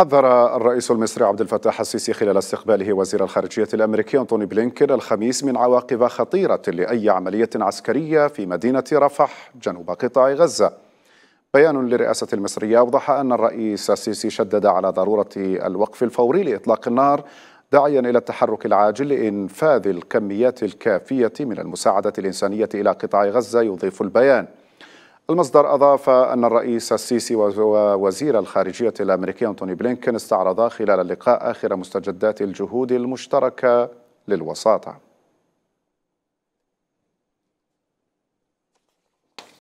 حذر الرئيس المصري عبد الفتاح السيسي خلال استقباله وزير الخارجية الأمريكي أنتوني بلينكن الخميس من عواقب خطيرة لأي عملية عسكرية في مدينة رفح جنوب قطاع غزة بيان للرئاسة المصرية أوضح أن الرئيس السيسي شدد على ضرورة الوقف الفوري لإطلاق النار داعيا إلى التحرك العاجل لإنفاذ الكميات الكافية من المساعدة الإنسانية إلى قطاع غزة يضيف البيان المصدر أضاف أن الرئيس السيسي ووزير الخارجية الأمريكي أنتوني بلينكن استعرضا خلال اللقاء آخر مستجدات الجهود المشتركة للوساطة